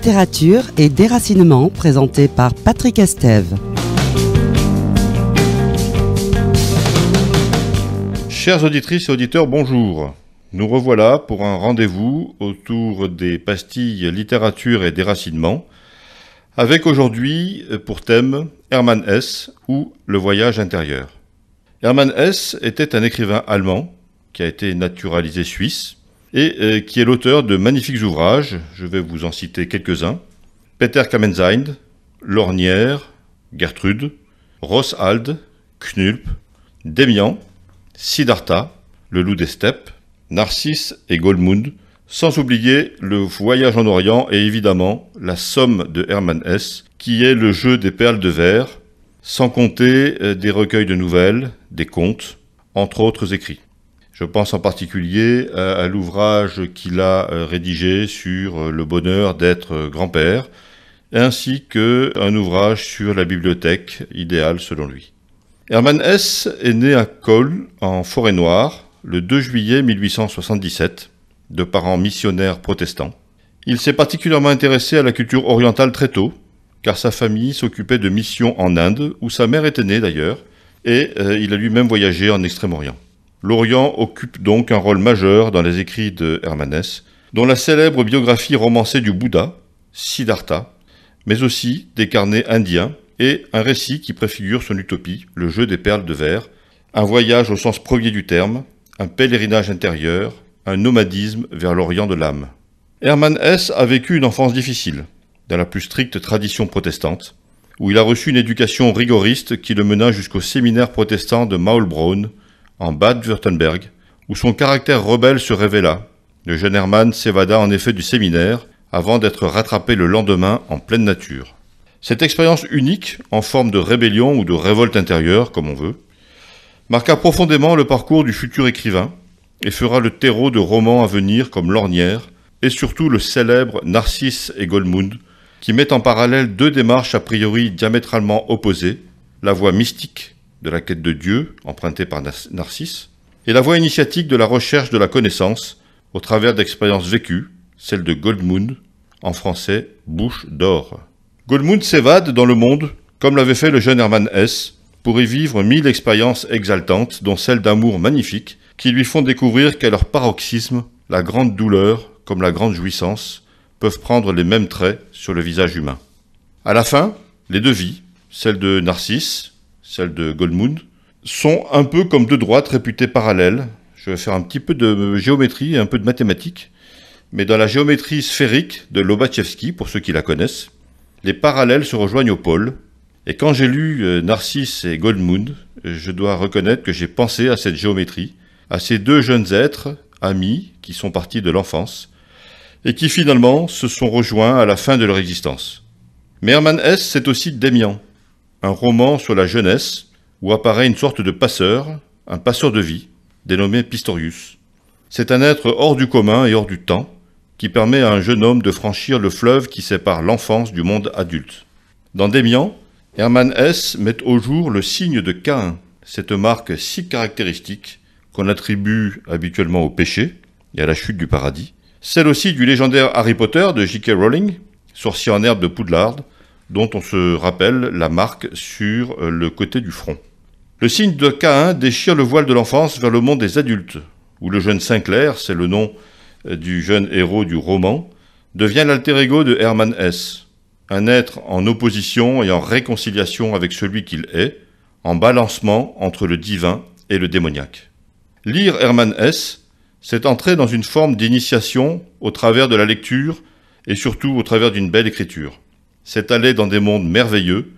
littérature et déracinement présenté par Patrick Esteve Chères auditrices et auditeurs, bonjour. Nous revoilà pour un rendez-vous autour des pastilles littérature et déracinement, avec aujourd'hui pour thème Hermann Hesse ou le voyage intérieur. Hermann Hesse était un écrivain allemand qui a été naturalisé suisse et euh, qui est l'auteur de magnifiques ouvrages, je vais vous en citer quelques-uns, Peter Kamenzind, Lornière, Gertrude, Rossald, Knulp, Demian, Siddhartha, Le Loup des Steppes, Narcisse et Goldmund, sans oublier le voyage en Orient et évidemment la somme de Hermann Hesse, qui est le jeu des perles de verre, sans compter euh, des recueils de nouvelles, des contes, entre autres écrits. Je pense en particulier euh, à, l'ouvrage qu'il a euh, rédigé sur euh, le bonheur d'être grand-père, ainsi que un ouvrage sur la bibliothèque idéale selon lui. Herman Hess est né à Cole, en Forêt-Noire, le 2 juillet 1877, de parents missionnaires protestants. Il s'est particulièrement intéressé à la culture orientale très tôt, car sa famille s'occupait de missions en Inde, où sa mère était née d'ailleurs, et il a lui-même voyagé en Extrême-Orient. L'Orient occupe donc un rôle majeur dans les écrits de Hermanès, dont la célèbre biographie romancée du Bouddha, Siddhartha, mais aussi des carnets indiens et un récit qui préfigure son utopie, le jeu des perles de verre, un voyage au sens premier du terme, un pèlerinage intérieur, un nomadisme vers l'Orient de l'âme. Hermann Hesse a vécu une enfance difficile, dans la plus stricte tradition protestante, où il a reçu une éducation rigoriste qui le mena jusqu'au séminaire protestant de Maulbronn, en Bade-Württemberg, où son caractère rebelle se révéla. Le jeune Hermann s'évada en effet du séminaire, avant d'être rattrapé le lendemain en pleine nature. Cette expérience unique, en forme de rébellion ou de révolte intérieure, comme on veut, marqua profondément le parcours du futur écrivain et fera le terreau de romans à venir comme Lornière et surtout le célèbre Narcisse et Goldmund, qui met en parallèle deux démarches a priori diamétralement opposées, la voie mystique de la quête de Dieu, empruntée par Narcisse, et la voie initiatique de la recherche de la connaissance, au travers d'expériences vécues, celle de Goldmund en français bouche d'or. Goldmund s'évade dans le monde, comme l'avait fait le jeune Hermann Hesse, pour y vivre mille expériences exaltantes, dont celle d'amour magnifique, qui lui font découvrir qu'à leur paroxysme, la grande douleur, comme la grande jouissance, peuvent prendre les mêmes traits sur le visage humain. À la fin, les deux vies, celle de Narcisse, celles de Goldmund sont un peu comme deux droites réputées parallèles. Je vais faire un petit peu de géométrie, un peu de mathématiques. Mais dans la géométrie sphérique de Lobachevsky, pour ceux qui la connaissent, les parallèles se rejoignent au pôle. Et quand j'ai lu euh, Narcisse et Goldmund, je dois reconnaître que j'ai pensé à cette géométrie, à ces deux jeunes êtres, amis, qui sont partis de l'enfance, et qui finalement se sont rejoints à la fin de leur existence. Mais Hermann Hesse, c'est aussi Démian, un roman sur la jeunesse où apparaît une sorte de passeur, un passeur de vie, dénommé Pistorius. C'est un être hors du commun et hors du temps qui permet à un jeune homme de franchir le fleuve qui sépare l'enfance du monde adulte. Dans Démian, Herman Hesse met au jour le signe de Cain, cette marque si caractéristique qu'on attribue habituellement au péché et à la chute du paradis, celle aussi du légendaire Harry Potter de J.K. Rowling, sorcier en herbe de Poudlard, dont on se rappelle la marque sur euh, le côté du front. Le signe de Cain déchire le voile de l'enfance vers le monde des adultes, où le jeune Sinclair, c'est le nom euh, du jeune héros du roman, devient l'alter ego de Hermann S, un être en opposition et en réconciliation avec celui qu'il est, en balancement entre le divin et le démoniaque. Lire Hermann Hesse, c'est entrer dans une forme d'initiation au travers de la lecture et surtout au travers d'une belle écriture c'est aller dans des mondes merveilleux,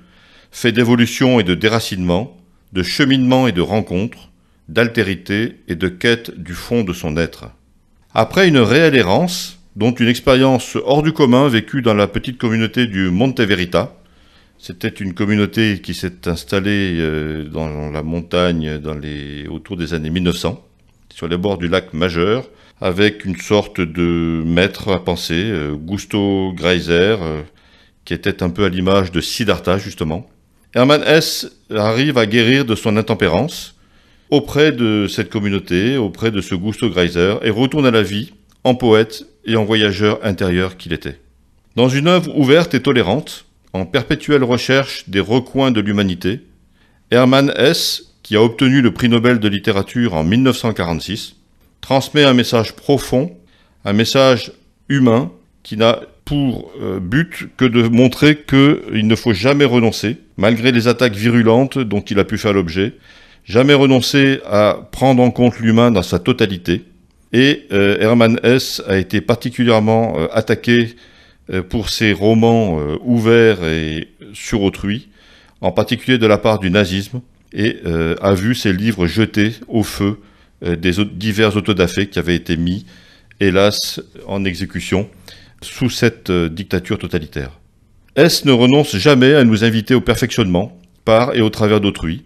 faits d'évolution et de déracinement, de cheminement et de rencontres, d'altérité et de quête du fond de son être. Après une réelle errance, dont une expérience hors du commun vécue dans la petite communauté du Monte Verita, c'était une communauté qui s'est installée euh, dans la montagne dans les... autour des années 1900, sur les bords du lac Majeur, avec une sorte de maître à penser, euh, Gusto Greiser, euh, qui était un peu à l'image de Siddhartha justement. Hermann Hesse arrive à guérir de son intempérance auprès de cette communauté, auprès de ce Gusto Greiser, et retourne à la vie en poète et en voyageur intérieur qu'il était. Dans une œuvre ouverte et tolérante, en perpétuelle recherche des recoins de l'humanité, Hermann Hesse, qui a obtenu le prix Nobel de littérature en 1946, transmet un message profond, un message humain qui n'a pour euh, but que de montrer qu'il ne faut jamais renoncer, malgré les attaques virulentes dont il a pu faire l'objet, jamais renoncer à prendre en compte l'humain dans sa totalité. Et euh, Herman Hesse a été particulièrement euh, attaqué pour ses romans ouverts et sur autrui, en particulier de la part du nazisme, et a vu ses livres jetés au feu des autres, divers autodafés qui avaient été mis, hélas, en exécution sous cette euh, dictature totalitaire. S ne renonce jamais à nous inviter au perfectionnement, par et au travers d'autrui.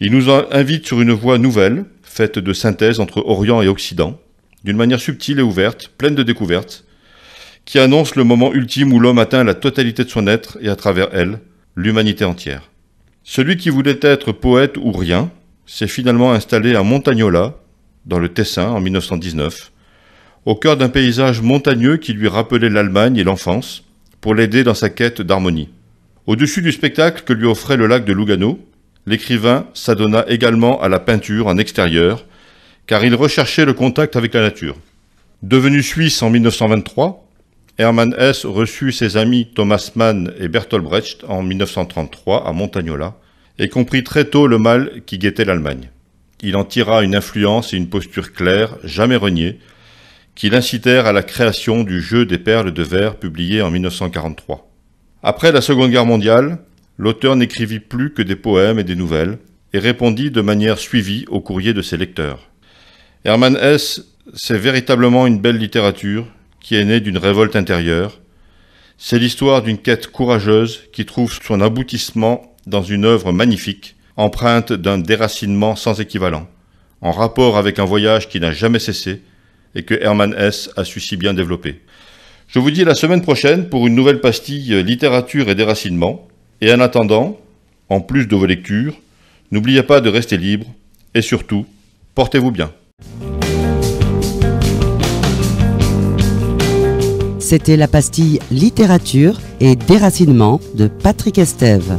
Il nous invite sur une voie nouvelle, faite de synthèse entre Orient et Occident, d'une manière subtile et ouverte, pleine de découvertes, qui annonce le moment ultime où l'homme atteint la totalité de son être et à travers elle, l'humanité entière. Celui qui voulait être poète ou rien s'est finalement installé à Montagnola, dans le Tessin, en 1919, au cœur d'un paysage montagneux qui lui rappelait l'Allemagne et l'enfance, pour l'aider dans sa quête d'harmonie. Au-dessus du spectacle que lui offrait le lac de Lugano, l'écrivain s'adonna également à la peinture en extérieur, car il recherchait le contact avec la nature. Devenu suisse en 1923, Hermann Hesse reçut ses amis Thomas Mann et Bertolt Brecht en 1933 à Montagnola et comprit très tôt le mal qui guettait l'Allemagne. Il en tira une influence et une posture claire, jamais reniée, qui l'incitèrent à la création du Jeu des perles de verre publié en 1943. Après la Seconde Guerre mondiale, l'auteur n'écrivit plus que des poèmes et des nouvelles, et répondit de manière suivie aux courriers de ses lecteurs. Hermann Hesse, c'est véritablement une belle littérature qui est née d'une révolte intérieure. C'est l'histoire d'une quête courageuse qui trouve son aboutissement dans une œuvre magnifique, empreinte d'un déracinement sans équivalent, en rapport avec un voyage qui n'a jamais cessé et que Hermann Hesse a su si bien développer. Je vous dis à la semaine prochaine pour une nouvelle pastille euh, littérature et déracinement. Et en attendant, en plus de vos lectures, n'oubliez pas de rester libre et surtout, portez-vous bien. C'était la pastille littérature et déracinement de Patrick Estève.